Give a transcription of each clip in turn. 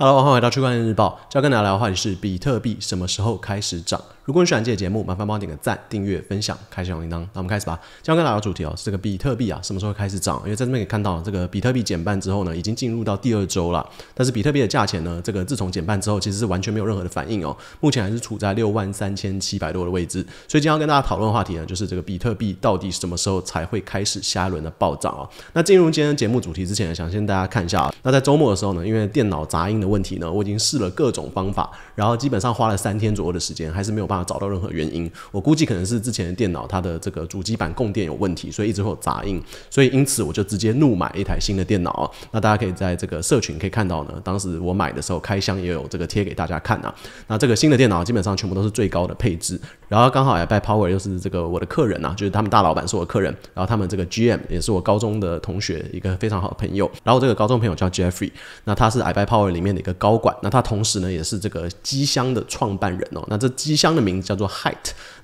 Hello，欢迎回到区块链日报。今天跟大家聊的话题是：比特币什么时候开始涨？如果你喜欢这节目，麻烦帮我点个赞、订阅、分享、开小铃铛。那我们开始吧。今天跟大家主题哦，是这个比特币啊，什么时候开始涨？因为在这边可以看到，这个比特币减半之后呢，已经进入到第二周了。但是比特币的价钱呢，这个自从减半之后，其实是完全没有任何的反应哦。目前还是处在六万三千七百多的位置。所以今天要跟大家讨论的话题呢，就是这个比特币到底什么时候才会开始下一轮的暴涨啊？那进入今天节目主题之前呢，想先大家看一下啊。那在周末的时候呢，因为电脑杂音的问题呢，我已经试了各种方法，然后基本上花了三天左右的时间，还是没有办法。啊，找到任何原因，我估计可能是之前的电脑它的这个主机板供电有问题，所以一直会有杂音，所以因此我就直接怒买一台新的电脑那大家可以在这个社群可以看到呢，当时我买的时候开箱也有这个贴给大家看呐。那这个新的电脑基本上全部都是最高的配置。然后刚好矮 y power 又是这个我的客人呐，就是他们大老板是我的客人。然后他们这个 GM 也是我高中的同学，一个非常好的朋友。然后这个高中朋友叫 Jeffrey，那他是矮 y power 里面的一个高管。那他同时呢也是这个机箱的创办人哦。那这机箱的名字叫做 Height。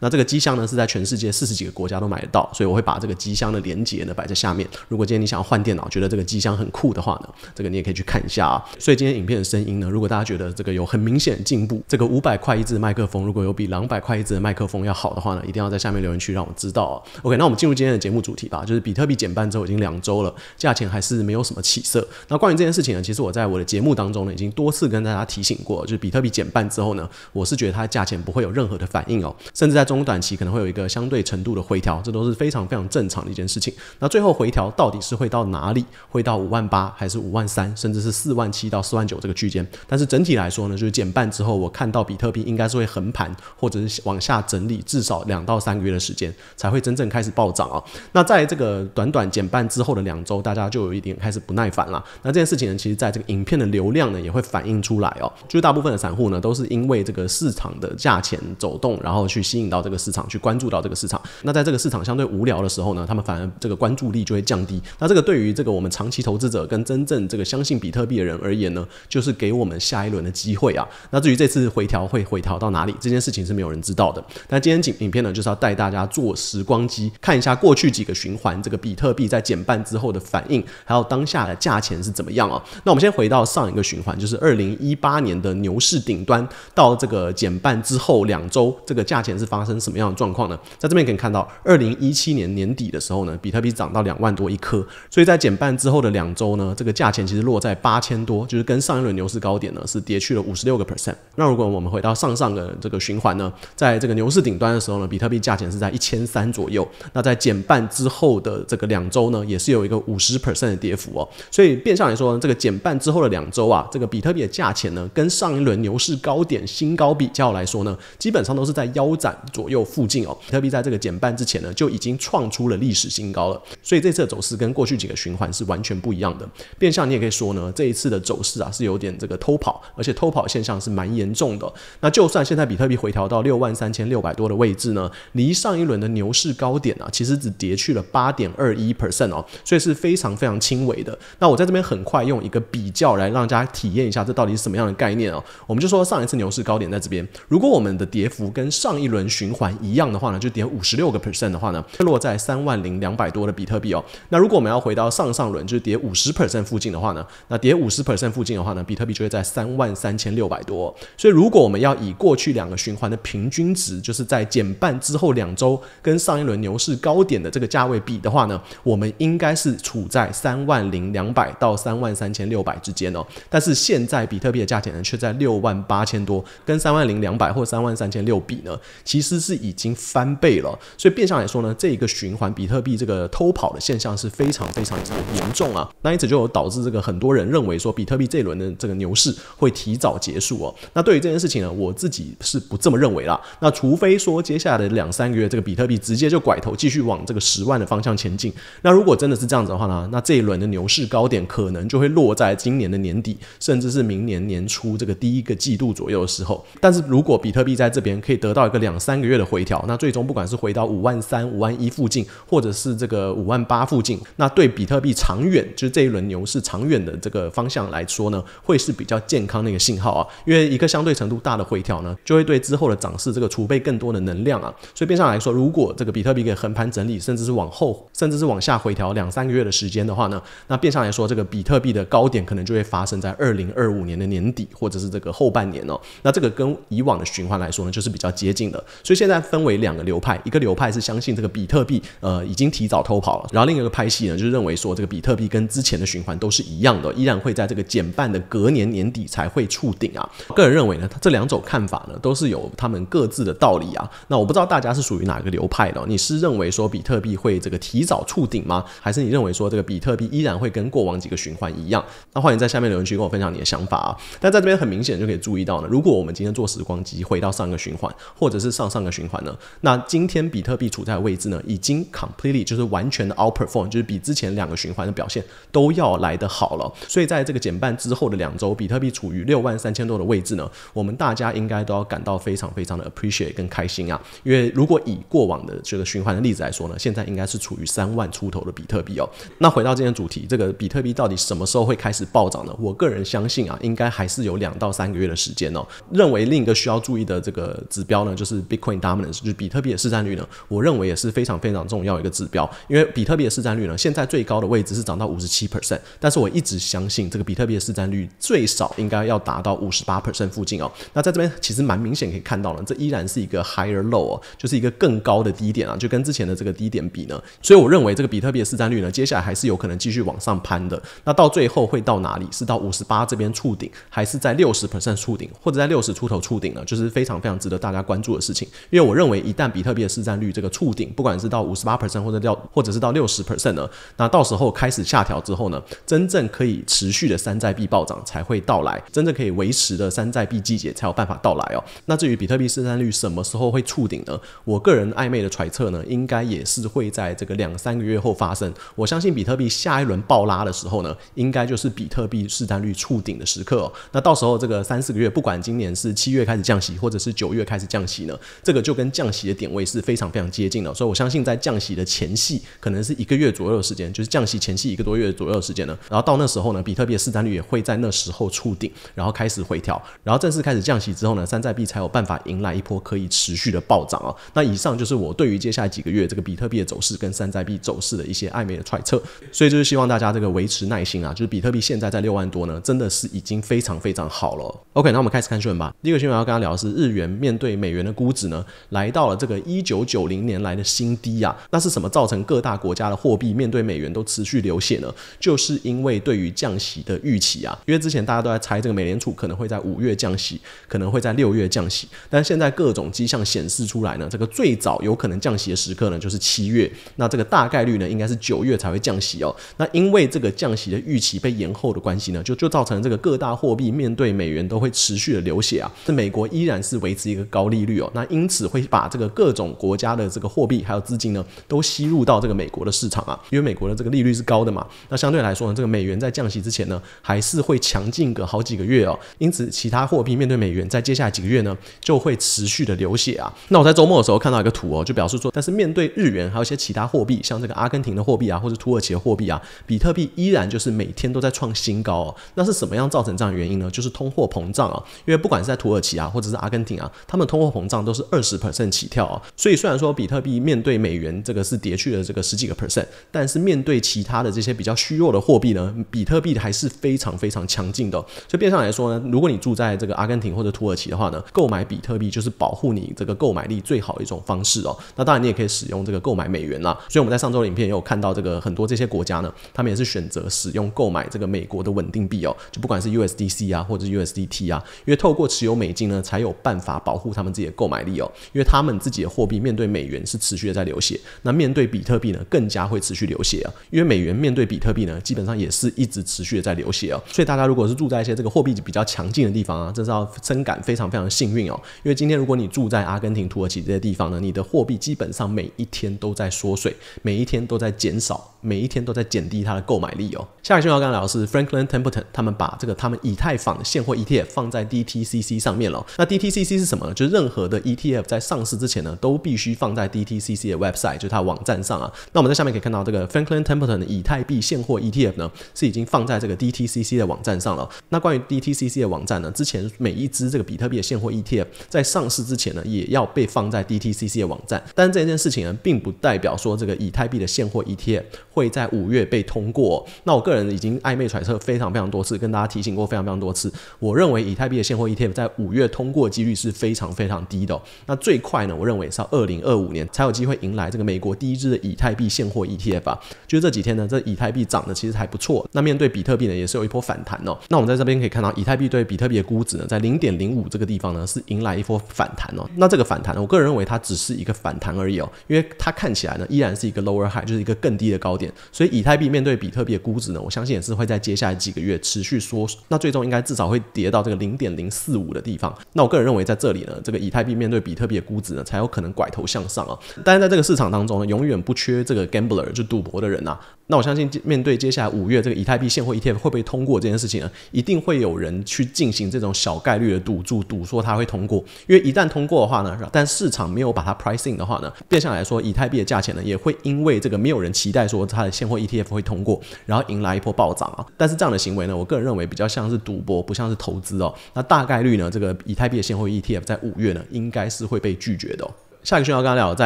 那这个机箱呢是在全世界四十几个国家都买得到，所以我会把这个机箱的连接呢摆在下面。如果今天你想要换电脑，觉得这个机箱很酷的话呢，这个你也可以去看一下啊。所以今天影片的声音呢，如果大家觉得这个有很明显进步，这个五百块一支的麦克风，如果有比两百块一支的麦，麦克风要好的话呢，一定要在下面留言区让我知道啊。OK，那我们进入今天的节目主题吧，就是比特币减半之后已经两周了，价钱还是没有什么起色。那关于这件事情呢，其实我在我的节目当中呢，已经多次跟大家提醒过，就是比特币减半之后呢，我是觉得它价钱不会有任何的反应哦，甚至在中短期可能会有一个相对程度的回调，这都是非常非常正常的一件事情。那最后回调到底是会到哪里？会到五万八还是五万三，甚至是四万七到四万九这个区间？但是整体来说呢，就是减半之后，我看到比特币应该是会横盘或者是往下。整理至少两到三个月的时间才会真正开始暴涨啊！那在这个短短减半之后的两周，大家就有一点开始不耐烦了。那这件事情呢，其实在这个影片的流量呢也会反映出来哦。就是大部分的散户呢，都是因为这个市场的价钱走动，然后去吸引到这个市场去关注到这个市场。那在这个市场相对无聊的时候呢，他们反而这个关注力就会降低。那这个对于这个我们长期投资者跟真正这个相信比特币的人而言呢，就是给我们下一轮的机会啊！那至于这次回调会回调到哪里，这件事情是没有人知道的。那今天影影片呢，就是要带大家坐时光机，看一下过去几个循环这个比特币在减半之后的反应，还有当下的价钱是怎么样啊？那我们先回到上一个循环，就是二零一八年的牛市顶端，到这个减半之后两周，这个价钱是发生什么样的状况呢？在这边可以看到，二零一七年年底的时候呢，比特币涨到两万多一颗，所以在减半之后的两周呢，这个价钱其实落在八千多，就是跟上一轮牛市高点呢是跌去了五十六个 percent。那如果我们回到上上个这个循环呢，在这个牛牛市顶端的时候呢，比特币价钱是在一千三左右。那在减半之后的这个两周呢，也是有一个五十 percent 的跌幅哦。所以变相来说呢，这个减半之后的两周啊，这个比特币的价钱呢，跟上一轮牛市高点新高比较来说呢，基本上都是在腰斩左右附近哦。比特币在这个减半之前呢，就已经创出了历史新高了。所以这次的走势跟过去几个循环是完全不一样的。变相你也可以说呢，这一次的走势啊，是有点这个偷跑，而且偷跑现象是蛮严重的。那就算现在比特币回调到六万三千六。六百多的位置呢，离上一轮的牛市高点啊，其实只跌去了八点二一 percent 哦，所以是非常非常轻微的。那我在这边很快用一个比较来让大家体验一下，这到底是什么样的概念哦？我们就说上一次牛市高点在这边，如果我们的跌幅跟上一轮循环一样的话呢，就跌五十六个 percent 的话呢，落在三万零两百多的比特币哦。那如果我们要回到上上轮，就是跌五十 percent 附近的话呢，那跌五十 percent 附近的话呢，比特币就会在三万三千六百多。所以如果我们要以过去两个循环的平均值。就是在减半之后两周，跟上一轮牛市高点的这个价位比的话呢，我们应该是处在三万零两百到三万三千六百之间哦。但是现在比特币的价钱呢，却在六万八千多，跟三万零两百或三万三千六比呢，其实是已经翻倍了。所以变相来说呢，这一个循环，比特币这个偷跑的现象是非常非常严重啊。那因此就有导致这个很多人认为说，比特币这一轮的这个牛市会提早结束哦。那对于这件事情呢，我自己是不这么认为啦。那除除非说接下来的两三个月，这个比特币直接就拐头继续往这个十万的方向前进。那如果真的是这样子的话呢，那这一轮的牛市高点可能就会落在今年的年底，甚至是明年年初这个第一个季度左右的时候。但是如果比特币在这边可以得到一个两三个月的回调，那最终不管是回到五万三、五万一附近，或者是这个五万八附近，那对比特币长远就是这一轮牛市长远的这个方向来说呢，会是比较健康的一个信号啊。因为一个相对程度大的回调呢，就会对之后的涨势这个储备。更多的能量啊，所以变相来说，如果这个比特币给横盘整理，甚至是往后，甚至是往下回调两三个月的时间的话呢，那变相来说，这个比特币的高点可能就会发生在二零二五年的年底，或者是这个后半年哦。那这个跟以往的循环来说呢，就是比较接近的。所以现在分为两个流派，一个流派是相信这个比特币呃已经提早偷跑了，然后另一个派系呢就是认为说这个比特币跟之前的循环都是一样的，依然会在这个减半的隔年年底才会触顶啊。个人认为呢，这两种看法呢都是有他们各自的。道理啊，那我不知道大家是属于哪个流派的？你是认为说比特币会这个提早触顶吗？还是你认为说这个比特币依然会跟过往几个循环一样？那欢迎在下面留言区跟我分享你的想法啊！但在这边很明显就可以注意到呢，如果我们今天做时光机回到上一个循环，或者是上上个循环呢，那今天比特币处在的位置呢，已经 completely 就是完全的 outperform，就是比之前两个循环的表现都要来得好了。所以在这个减半之后的两周，比特币处于六万三千多的位置呢，我们大家应该都要感到非常非常的 appreciate。更开心啊！因为如果以过往的这个循环的例子来说呢，现在应该是处于三万出头的比特币哦。那回到今天主题，这个比特币到底什么时候会开始暴涨呢？我个人相信啊，应该还是有两到三个月的时间哦。认为另一个需要注意的这个指标呢，就是 Bitcoin dominance，就比特币的市占率呢，我认为也是非常非常重要一个指标。因为比特币的市占率呢，现在最高的位置是涨到五十七 percent，但是我一直相信这个比特币的市占率最少应该要达到五十八 percent 附近哦。那在这边其实蛮明显可以看到呢，这依然是。一个 higher low 就是一个更高的低点啊，就跟之前的这个低点比呢，所以我认为这个比特币的市占率呢，接下来还是有可能继续往上攀的。那到最后会到哪里？是到五十八这边触顶，还是在六十 percent 触顶，或者在六十出头触顶呢？就是非常非常值得大家关注的事情。因为我认为，一旦比特币的市占率这个触顶，不管是到五十八 percent 或者到或者是到六十 percent 呢，那到时候开始下调之后呢，真正可以持续的山寨币暴涨才会到来，真正可以维持的山寨币季节才有办法到来哦。那至于比特币市占率什什么时候会触顶呢？我个人暧昧的揣测呢，应该也是会在这个两三个月后发生。我相信比特币下一轮暴拉的时候呢，应该就是比特币市占率触顶的时刻。哦。那到时候这个三四个月，不管今年是七月开始降息，或者是九月开始降息呢，这个就跟降息的点位是非常非常接近的。所以我相信在降息的前戏，可能是一个月左右的时间，就是降息前夕一个多月左右的时间呢。然后到那时候呢，比特币的市占率也会在那时候触顶，然后开始回调，然后正式开始降息之后呢，山寨币才有办法迎来一波可以。持续的暴涨啊！那以上就是我对于接下来几个月这个比特币的走势跟山寨币走势的一些暧昧的揣测，所以就是希望大家这个维持耐心啊！就是比特币现在在六万多呢，真的是已经非常非常好了。OK，那我们开始看新闻吧。第一个新闻要跟大家聊的是日元面对美元的估值呢，来到了这个一九九零年来的新低啊！那是什么造成各大国家的货币面对美元都持续流血呢？就是因为对于降息的预期啊！因为之前大家都在猜这个美联储可能会在五月降息，可能会在六月降息，但现在各种迹象显示出来呢，这个最早有可能降息的时刻呢，就是七月。那这个大概率呢，应该是九月才会降息哦。那因为这个降息的预期被延后的关系呢，就就造成这个各大货币面对美元都会持续的流血啊。这美国依然是维持一个高利率哦。那因此会把这个各种国家的这个货币还有资金呢，都吸入到这个美国的市场啊。因为美国的这个利率是高的嘛。那相对来说呢，这个美元在降息之前呢，还是会强劲个好几个月哦。因此，其他货币面对美元在接下来几个月呢，就会持续的流。流血啊！那我在周末的时候看到一个图哦，就表示说，但是面对日元还有一些其他货币，像这个阿根廷的货币啊，或者土耳其的货币啊，比特币依然就是每天都在创新高哦。那是什么样造成这样的原因呢？就是通货膨胀啊，因为不管是在土耳其啊，或者是阿根廷啊，他们通货膨胀都是二十 percent 起跳啊。所以虽然说比特币面对美元这个是跌去了这个十几个 percent，但是面对其他的这些比较虚弱的货币呢，比特币还是非常非常强劲的。就变相来说呢，如果你住在这个阿根廷或者土耳其的话呢，购买比特币就是保护。护你这个购买力最好的一种方式哦。那当然，你也可以使用这个购买美元啦。所以我们在上周的影片也有看到，这个很多这些国家呢，他们也是选择使用购买这个美国的稳定币哦，就不管是 USDC 啊或者 USDT 啊，因为透过持有美金呢，才有办法保护他们自己的购买力哦。因为他们自己的货币面对美元是持续的在流血，那面对比特币呢，更加会持续流血啊。因为美元面对比特币呢，基本上也是一直持续的在流血哦，所以大家如果是住在一些这个货币比较强劲的地方啊，这是要深感非常非常幸运哦。因为今天如果你住在阿根廷、土耳其这些地方呢，你的货币基本上每一天都在缩水，每一天都在减少，每一天都在减低它的购买力哦。下要跟大家聊的是 Franklin Templeton，他们把这个他们以太坊的现货 ETF 放在 DTCC 上面了。那 DTCC 是什么呢？就是任何的 ETF 在上市之前呢，都必须放在 DTCC 的 website，就是它网站上啊。那我们在下面可以看到这个 Franklin Templeton 的以太币现货 ETF 呢，是已经放在这个 DTCC 的网站上了。那关于 DTCC 的网站呢，之前每一只这个比特币的现货 ETF 在上市之前。且呢，也要被放在 DTCC 的网站。但这件事情呢，并不代表说这个以太币的现货 ETF 会在五月被通过。那我个人已经暧昧揣测非常非常多次，跟大家提醒过非常非常多次。我认为以太币的现货 ETF 在五月通过几率是非常非常低的。那最快呢，我认为是要二零二五年才有机会迎来这个美国第一支的以太币现货 ETF 啊。就是这几天呢，这以太币涨的其实还不错。那面对比特币呢，也是有一波反弹哦。那我们在这边可以看到，以太币对比特币的估值呢，在零点零五这个地方呢，是迎来一波反弹。那这个反弹，我个人认为它只是一个反弹而已哦，因为它看起来呢依然是一个 lower high，就是一个更低的高点，所以以太币面对比特币的估值呢，我相信也是会在接下来几个月持续缩，那最终应该至少会跌到这个零点零四五的地方。那我个人认为在这里呢，这个以太币面对比特币的估值呢才有可能拐头向上啊。但是在这个市场当中呢，永远不缺这个 gambler，就赌博的人啊。那我相信，面对接下来五月这个以太币现货 ETF 会不会通过这件事情呢？一定会有人去进行这种小概率的赌注，赌说它会通过。因为一旦通过的话呢，但市场没有把它 pricing 的话呢，变相来说，以太币的价钱呢也会因为这个没有人期待说它的现货 ETF 会通过，然后迎来一波暴涨啊。但是这样的行为呢，我个人认为比较像是赌博，不像是投资哦。那大概率呢，这个以太币的现货 ETF 在五月呢，应该是会被拒绝的。下一个讯号要跟大家聊，在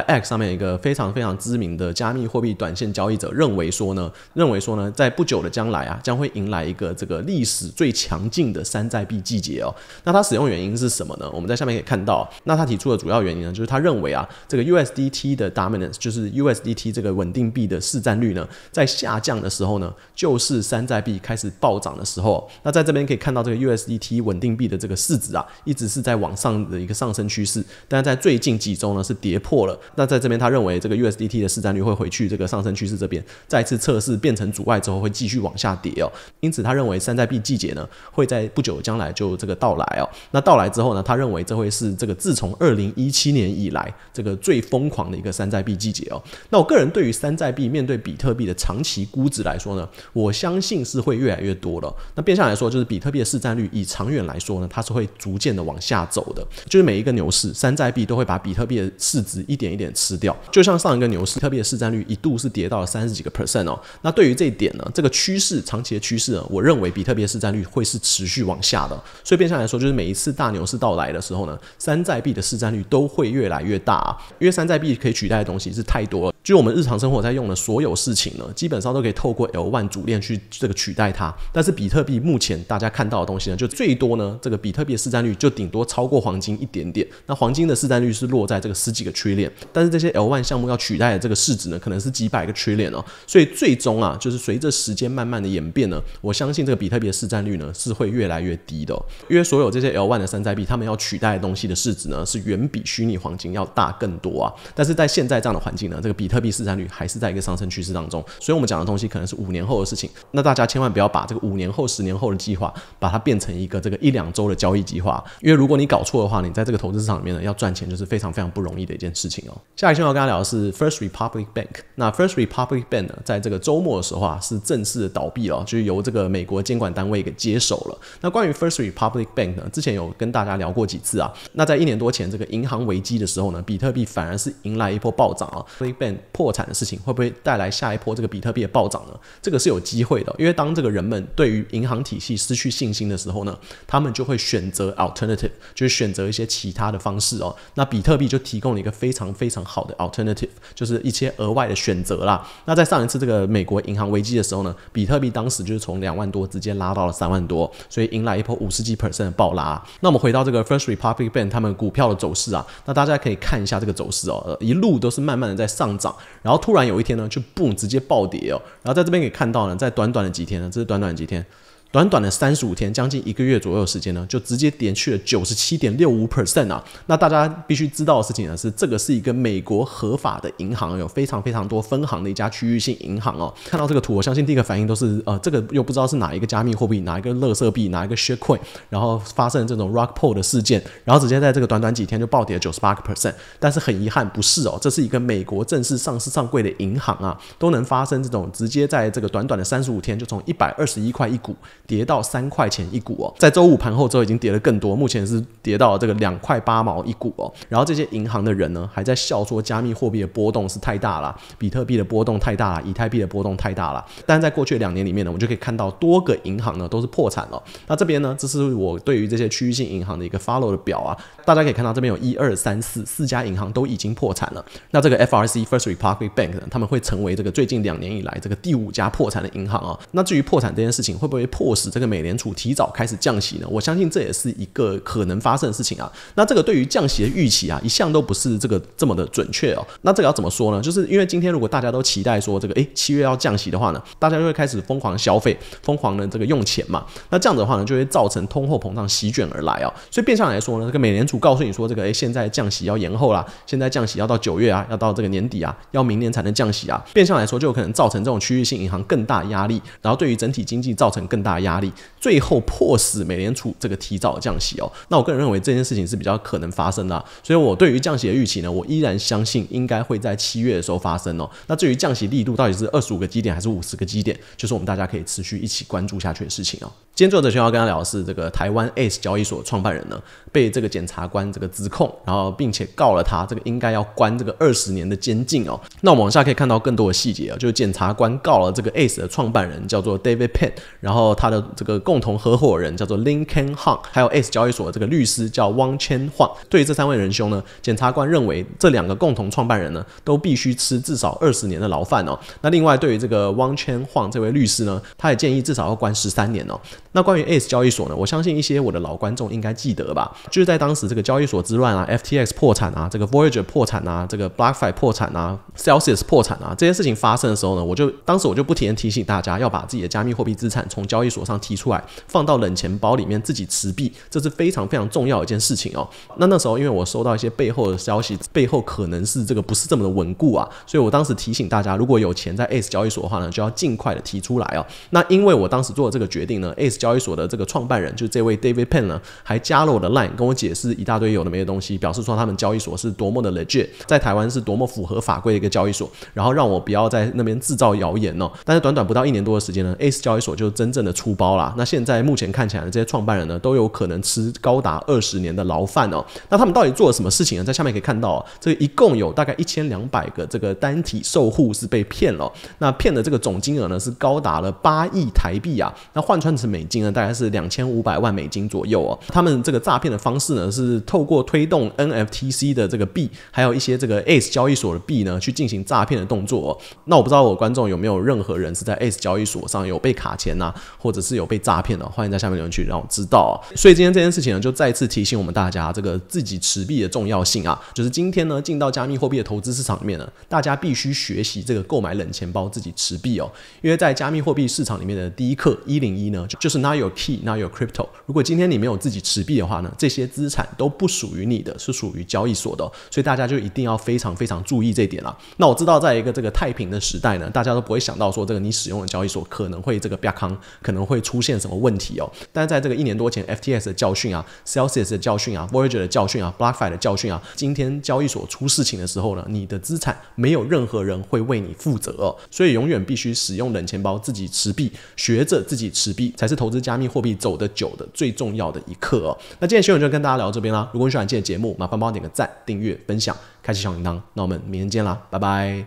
X 上面一个非常非常知名的加密货币短线交易者认为说呢，认为说呢，在不久的将来啊，将会迎来一个这个历史最强劲的山寨币季节哦。那他使用原因是什么呢？我们在下面可以看到，那他提出的主要原因呢，就是他认为啊，这个 USDT 的 Dominance，就是 USDT 这个稳定币的市占率呢，在下降的时候呢，就是山寨币开始暴涨的时候。那在这边可以看到，这个 USDT 稳定币的这个市值啊，一直是在往上的一个上升趋势，但是在最近几周呢。是跌破了，那在这边他认为这个 USDT 的市占率会回去，这个上升趋势这边再次测试变成阻碍之后会继续往下跌哦，因此他认为山寨币季节呢会在不久将来就这个到来哦，那到来之后呢，他认为这会是这个自从二零一七年以来这个最疯狂的一个山寨币季节哦。那我个人对于山寨币面对比特币的长期估值来说呢，我相信是会越来越多了。那变相来说就是比特币的市占率以长远来说呢，它是会逐渐的往下走的，就是每一个牛市山寨币都会把比特币。的市值一点一点吃掉，就像上一个牛市，比特币的市占率一度是跌到了三十几个 percent 哦。那对于这一点呢，这个趋势长期的趋势呢，我认为比特币市占率会是持续往下的。所以变相来说，就是每一次大牛市到来的时候呢，山寨币的市占率都会越来越大，因为山寨币可以取代的东西是太多了。就我们日常生活在用的所有事情呢，基本上都可以透过 L1 主链去这个取代它。但是比特币目前大家看到的东西呢，就最多呢，这个比特币的市占率就顶多超过黄金一点点。那黄金的市占率是落在这个十几个区链，但是这些 L1 项目要取代的这个市值呢，可能是几百个区链哦。所以最终啊，就是随着时间慢慢的演变呢，我相信这个比特币的市占率呢是会越来越低的，因为所有这些 L1 的山寨币，他们要取代的东西的市值呢，是远比虚拟黄金要大更多啊。但是在现在这样的环境呢，这个比特特币市占率还是在一个上升趋势当中，所以，我们讲的东西可能是五年后的事情。那大家千万不要把这个五年后、十年后的计划，把它变成一个这个一两周的交易计划。因为如果你搞错的话，你在这个投资市场里面呢，要赚钱就是非常非常不容易的一件事情哦。下一期我要跟大家聊的是 First Republic Bank。那 First Republic Bank 呢，在这个周末的时候啊，是正式倒闭了，就是由这个美国监管单位给接手了。那关于 First Republic Bank 呢，之前有跟大家聊过几次啊。那在一年多前这个银行危机的时候呢，比特币反而是迎来一波暴涨啊，Bank。破产的事情会不会带来下一波这个比特币的暴涨呢？这个是有机会的，因为当这个人们对于银行体系失去信心的时候呢，他们就会选择 alternative，就是选择一些其他的方式哦。那比特币就提供了一个非常非常好的 alternative，就是一些额外的选择啦。那在上一次这个美国银行危机的时候呢，比特币当时就是从两万多直接拉到了三万多，所以迎来一波五十几 percent 的暴拉。那我们回到这个 First Republic Bank 他们股票的走势啊，那大家可以看一下这个走势哦，一路都是慢慢的在上涨。然后突然有一天呢，就嘣直接暴跌哦。然后在这边可以看到呢，在短短的几天呢，这是短短的几天。短短的三十五天，将近一个月左右时间呢，就直接跌去了九十七点六五 percent 啊！那大家必须知道的事情呢，是这个是一个美国合法的银行，有非常非常多分行的一家区域性银行哦。看到这个图，我相信第一个反应都是，呃，这个又不知道是哪一个加密货币、哪一个乐色币、哪一个 s h a r coin，然后发生这种 rock p o l l 的事件，然后直接在这个短短几天就暴跌了九十八个 percent。但是很遗憾，不是哦，这是一个美国正式上市上柜的银行啊，都能发生这种直接在这个短短的三十五天就从一百二十一块一股。跌到三块钱一股哦，在周五盘后之后已经跌了更多，目前是跌到这个两块八毛一股哦。然后这些银行的人呢，还在笑说加密货币的波动是太大了，比特币的波动太大了，以太币的波动太大了。但在过去两年里面呢，我们就可以看到多个银行呢都是破产了。那这边呢，这是我对于这些区域性银行的一个 follow 的表啊，大家可以看到这边有一二三四四家银行都已经破产了。那这个 FRC First Republic Bank 呢，他们会成为这个最近两年以来这个第五家破产的银行啊。那至于破产这件事情会不会破？使这个美联储提早开始降息呢？我相信这也是一个可能发生的事情啊。那这个对于降息的预期啊，一向都不是这个这么的准确哦。那这个要怎么说呢？就是因为今天如果大家都期待说这个哎七月要降息的话呢，大家就会开始疯狂消费，疯狂的这个用钱嘛。那这样子的话呢，就会造成通货膨胀席卷而来哦。所以变相来说呢，这个美联储告诉你说这个哎现在降息要延后啦，现在降息要到九月啊，要到这个年底啊，要明年才能降息啊。变相来说就有可能造成这种区域性银行更大压力，然后对于整体经济造成更大压。压力最后迫使美联储这个提早降息哦，那我个人认为这件事情是比较可能发生的，所以我对于降息的预期呢，我依然相信应该会在七月的时候发生哦。那至于降息力度到底是二十五个基点还是五十个基点，就是我们大家可以持续一起关注下去的事情哦。今天作者想要跟他聊的是这个台湾 AS 交易所创办人呢，被这个检察官这个指控，然后并且告了他这个应该要关这个二十年的监禁哦。那我们往下可以看到更多的细节啊，就是检察官告了这个 AS 的创办人叫做 David Pan，然后他的。这个共同合伙人叫做 Lincoln h o n g 还有 S 交易所的这个律师叫 Wang Chen Huang。对于这三位仁兄呢，检察官认为这两个共同创办人呢，都必须吃至少二十年的牢饭哦。那另外对于这个 Wang Chen Huang 这位律师呢，他也建议至少要关十三年哦。那关于 A S 交易所呢？我相信一些我的老观众应该记得吧，就是在当时这个交易所之乱啊，F T X 破产啊，这个 Voyager 破产啊，这个 BlockFi 破产啊，Celsius 破产啊，这些事情发生的时候呢，我就当时我就不停的提醒大家，要把自己的加密货币资产从交易所上提出来，放到冷钱包里面自己持币，这是非常非常重要一件事情哦。那那时候因为我收到一些背后的消息，背后可能是这个不是这么的稳固啊，所以我当时提醒大家，如果有钱在 A S 交易所的话呢，就要尽快的提出来哦。那因为我当时做的这个决定呢，A S 交交易所的这个创办人，就这位 David p e n 呢，还加了我的 line，跟我解释一大堆有的没的东西，表示说他们交易所是多么的 legit，在台湾是多么符合法规的一个交易所，然后让我不要在那边制造谣言哦。但是短短不到一年多的时间呢，A e 交易所就真正的出包了。那现在目前看起来呢，这些创办人呢都有可能吃高达二十年的牢饭哦。那他们到底做了什么事情呢？在下面可以看到，这一共有大概一千两百个这个单体受户是被骗了，那骗的这个总金额呢是高达了八亿台币啊。那换算成美金额大概是两千五百万美金左右哦。他们这个诈骗的方式呢，是透过推动 NFTC 的这个币，还有一些这个 S 交易所的币呢，去进行诈骗的动作。那我不知道我观众有没有任何人是在 S 交易所上有被卡钱呐，或者是有被诈骗的，欢迎在下面留言区让我知道。所以今天这件事情呢，就再次提醒我们大家，这个自己持币的重要性啊。就是今天呢，进到加密货币的投资市场里面呢，大家必须学习这个购买冷钱包自己持币哦。因为在加密货币市场里面的第一课一零一呢，就是。那有 key，那有 crypto。如果今天你没有自己持币的话呢，这些资产都不属于你的，是属于交易所的。所以大家就一定要非常非常注意这点了。那我知道，在一个这个太平的时代呢，大家都不会想到说这个你使用的交易所可能会这个 b u c k n 可能会出现什么问题哦。但是在这个一年多前 FTS 的教训啊，Celsius 的教训啊，Voyager 的教训啊，BlockFi 的教训啊，今天交易所出事情的时候呢，你的资产没有任何人会为你负责哦。所以永远必须使用冷钱包自己持币，学着自己持币才是投。投资加密货币走得久的最重要的一刻。那今天新闻就跟大家聊到这边啦。如果你喜欢今天节目，麻烦帮我点个赞、订阅、分享，开启小铃铛。那我们明天见啦，拜拜。